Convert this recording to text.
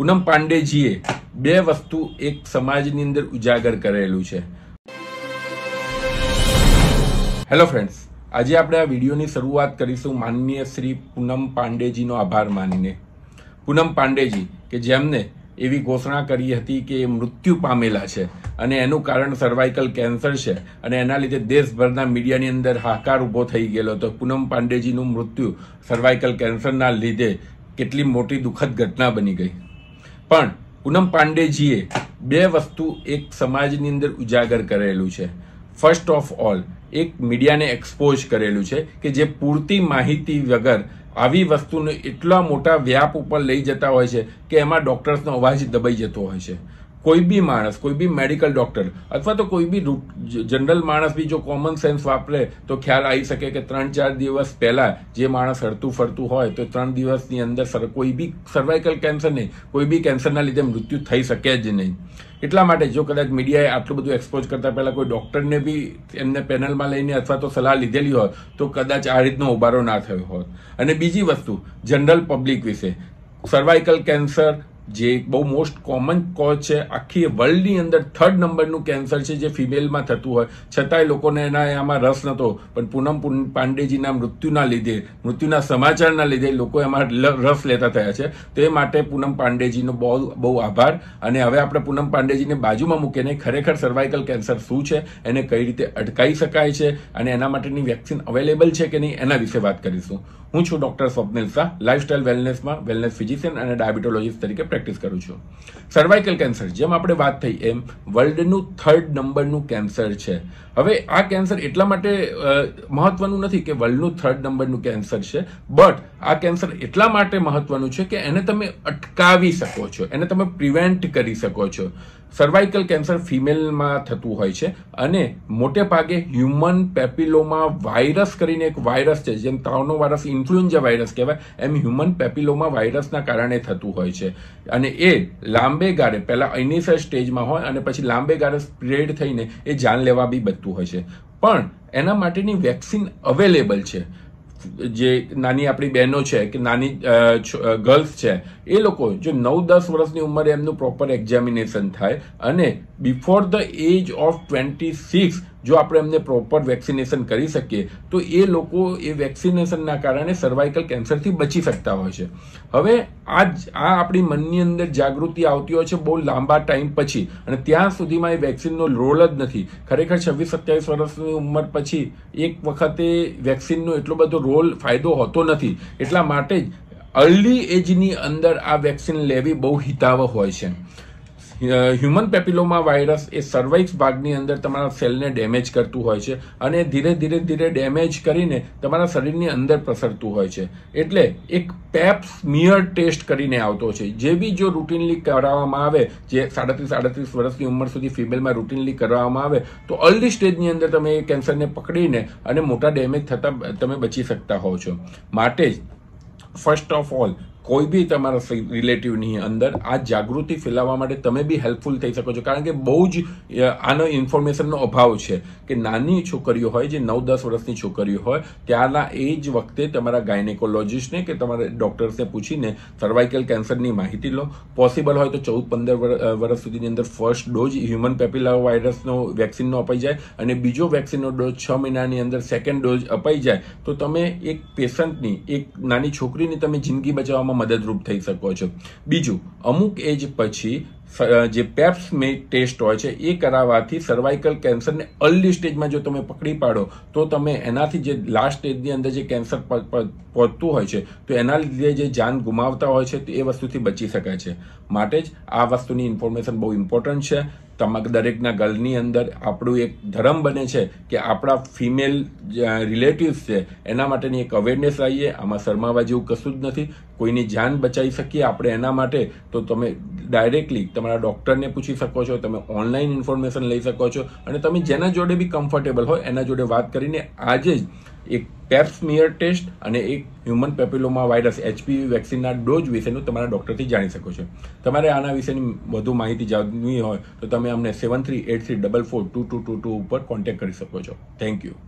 પૂનમ પાંડેજીએ બે વસ્તુ એક સમાજની અંદર ઉજાગર કરેલું છે હેલો ફ્રેન્ડ્સ આજે આપણે આ વિડીયોની શરૂઆત કરીશું માનનીય શ્રી પૂનમ પાંડેજીનો આભાર માનીને પૂનમ પાંડેજી કે જેમને એવી ઘોષણા કરી હતી કે એ મૃત્યુ પામેલા છે અને એનું કારણ સર્વાઇકલ કેન્સર છે અને એના લીધે દેશભરના મીડિયાની અંદર હાકાર ઊભો થઈ ગયેલો હતો પૂનમ પાંડેજીનું મૃત્યુ સર્વાઇકલ કેન્સરના લીધે કેટલી મોટી દુઃખદ ઘટના બની ગઈ પણ પૂનમ પાંડેજીએ બે વસ્તુ એક સમાજની અંદર ઉજાગર કરેલું છે ફર્સ્ટ ઓફ ઓલ એક મીડિયાને એક્સપોઝ કરેલું છે કે જે પૂરતી માહિતી વગર આવી વસ્તુને એટલા મોટા વ્યાપ ઉપર લઈ જતા હોય છે કે એમાં ડૉક્ટર્સનો અવાજ દબાઈ જતો હોય છે કોઈ બી માણસ કોઈ બી મેડિકલ ડોક્ટર અથવા તો કોઈ બી જનરલ માણસ બી જો કોમન સેન્સ વાપરે તો ખ્યાલ આવી શકે કે ત્રણ ચાર દિવસ પહેલા જે માણસ હરતું ફરતું હોય તો ત્રણ દિવસની અંદર કોઈ બી સર્વાઇકલ કેન્સર નહીં કોઈ બી કેન્સરના લીધે મૃત્યુ થઈ શકે જ નહીં એટલા માટે જો કદાચ મીડિયાએ આટલું બધું એક્સપોઝ કરતા પહેલાં કોઈ ડૉક્ટરને બી એમને પેનલમાં લઈને અથવા તો સલાહ લીધેલી હોય તો કદાચ આ રીતનો ઉભારો ના થયો હોત અને બીજી વસ્તુ જનરલ પબ્લિક વિશે સર્વાઇકલ કેન્સર જે બહુ મોસ્ટ કોમન કોઝ છે આખી વર્લ્ડની અંદર થર્ડ નંબરનું કેન્સર છે જે ફિમેલમાં થતું હોય છતાંય લોકોને એના આમાં રસ નહોતો પણ પૂનમ પાંડેજીના મૃત્યુના લીધે મૃત્યુના સમાચારના લીધે લોકો એમાં રસ લેતા થયા છે તે માટે પૂનમ પાંડેજીનો બહુ બહુ આભાર અને હવે આપણે પૂનમ પાંડેજીને બાજુમાં મૂકીને ખરેખર સર્વાઇકલ કેન્સર શું છે એને કઈ રીતે અટકાવી શકાય છે અને એના માટેની વેક્સિન અવેલેબલ છે કે નહીં એના વિશે વાત કરીશું હું છું ડોક્ટર સ્વપ્નિલ શાહ લાઇફસ્ટાઇલ વેલનેસમાં વેલનેસ ફિઝિશિયન અને ડાયાબિટોલોજીસ્ટ તરીકે પ્રેક્ટિસ કરું છું સર્વાઇકલ કેન્સર જેમ આપણે વાત થઈ એમ વર્લ્ડનું થર્ડ નંબરનું કેન્સર છે હવે આ કેન્સર એટલા માટે મહત્વનું નથી કે વર્લ્ડનું થર્ડ નંબરનું કેન્સર છે બટ આ કેન્સર એટલા માટે મહત્વનું છે કે એને તમે અટકાવી શકો છો એને તમે પ્રિવેન્ટ કરી શકો છો સર્વાઇકલ કેન્સર ફિમેલમાં થતું હોય છે અને મોટે ભાગે હ્યુમન પેપિલોમા વાયરસ કરીને એક વાયરસ છે જેમ તાવનો વાયરસ ઇન્ફ્લુએન્ઝા વાયરસ કહેવાય એમ હ્યુમન પેપિલોમા વાયરસના કારણે થતું હોય છે અને એ લાંબે ગાળે પહેલાં ઇનિશિયલ સ્ટેજમાં હોય અને પછી લાંબે ગાળે સ્પ્રેડ થઈને એ જાનલેવા બી બનતું હોય છે પણ એના માટેની વેક્સિન અવેલેબલ છે જે નાની આપણી બહેનો છે કે નાની ગર્લ્સ છે એ લોકો જો નવ દસ વર્ષની ઉંમરે એમનું પ્રોપર એક્ઝામિનેશન થાય અને before the age of twenty six જો આપણે એમને પ્રોપર વેક્સિનેશન કરી શકીએ તો એ લોકો એ વેક્સિનેશનના કારણે સર્વાઇકલ કેન્સરથી બચી શકતા હોય છે હવે આ આ આપણી મનની અંદર જાગૃતિ આવતી હોય છે બહુ લાંબા ટાઈમ પછી અને ત્યાં સુધીમાં એ વેક્સિનનો રોલ જ નથી ખરેખર છવ્વીસ સત્યાવીસ વર્ષની ઉંમર પછી એક વખતે વેક્સિનનો એટલો બધો રોલ ફાયદો હોતો નથી એટલા માટે જ અર્લી એજની અંદર આ વેક્સિન લેવી બહુ હિતાવહ હોય છે હ્યુમન પેપિલોમા વાયરસ એ સર્વાઇક્સ ભાગની અંદર તમારા સેલને ડેમેજ કરતું હોય છે અને ધીરે ધીરે ધીરે ડેમેજ કરીને તમારા શરીરની અંદર પ્રસરતું હોય છે એટલે એક પેપ સ્મિયર ટેસ્ટ કરીને આવતો છે જે બી જો રૂટીનલી કરાવવામાં આવે જે સાડત્રીસ આડત્રીસ વર્ષની ઉંમર સુધી ફિમેલમાં રૂટીનલી કરાવવામાં આવે તો અર્લી સ્ટેજની અંદર તમે એ કેન્સરને પકડીને અને મોટા ડેમેજ થતાં તમે બચી શકતા હોવ છો માટે જ ફર્સ્ટ ઓફ ઓલ કોઈ બી તમારા રિલેટિવની અંદર આ જાગૃતિ ફેલાવવા માટે તમે બી હેલ્પફુલ થઈ શકો છો કારણ કે બહુ જ આનો ઇન્ફોર્મેશનનો અભાવ છે કે નાની છોકરીઓ હોય જે નવ દસ વર્ષની છોકરીઓ હોય ત્યારના એ જ વખતે તમારા ગાયનેકોલોજીસ્ટને કે તમારા ડૉક્ટર્સને પૂછીને સર્વાઇકલ કેન્સરની માહિતી લો પોસિબલ હોય તો ચૌદ પંદર વર્ષ સુધીની અંદર ફર્સ્ટ ડોઝ હ્યુમન પેપિલા વાયરસનો વેક્સિનનો અપાઈ જાય અને બીજો વેક્સિનનો ડોઝ છ મહિનાની અંદર સેકન્ડ ડોઝ અપાઈ જાય તો તમે એક પેશન્ટની એક નાની છોકરીની તમે જિંદગી બચાવવા કરવામાં મદદરૂપ થઈ શકો છો બીજું અમુક એજ પછી જે પેપ્સ મે ટેસ્ટ હોય છે એ કરાવવાથી સર્વાઇકલ કેન્સરને અર્લી સ્ટેજમાં જો તમે પકડી પાડો તો તમે એનાથી જે લાસ્ટ સ્ટેજની અંદર જે કેન્સર પહોંચતું હોય છે તો એના લીધે જે જાન ગુમાવતા હોય છે તો એ વસ્તુથી બચી શકાય છે માટે જ આ વસ્તુની ઇન્ફોર્મેશન બહુ ઇમ્પોર્ટન્ટ છે તમા દરેકના ગર્લની અંદર આપણું એક ધર્મ બને છે કે આપણા ફિમેલ રિલેટિવ્સ છે એના માટેની એક અવેરનેસ આવીએ આમાં શરમાવા જેવું કશું જ નથી કોઈની જાન બચાવી શકીએ આપણે એના માટે તો તમે ડાયરેક્ટલી તમારા ડૉક્ટરને પૂછી શકો છો તમે ઓનલાઈન ઇન્ફોર્મેશન લઈ શકો છો અને તમે જેના જોડે બી કમ્ફર્ટેબલ હોય એના જોડે વાત કરીને આજે જ એક પેપ્સમિયર ટેસ્ટ અને એક હ્યુમન પેપિલોમા વાયરસ એચપીવી વેક્સિનના ડોઝ વિશેનું તમારા ડૉક્ટરથી જાણી શકો છો તમારે આના વિશેની વધુ માહિતી જાણવી હોય તો તમે અમને seven three eight three double four two two two two ઉપર કોન્ટેક્ટ કરી શકો છો થેન્ક યુ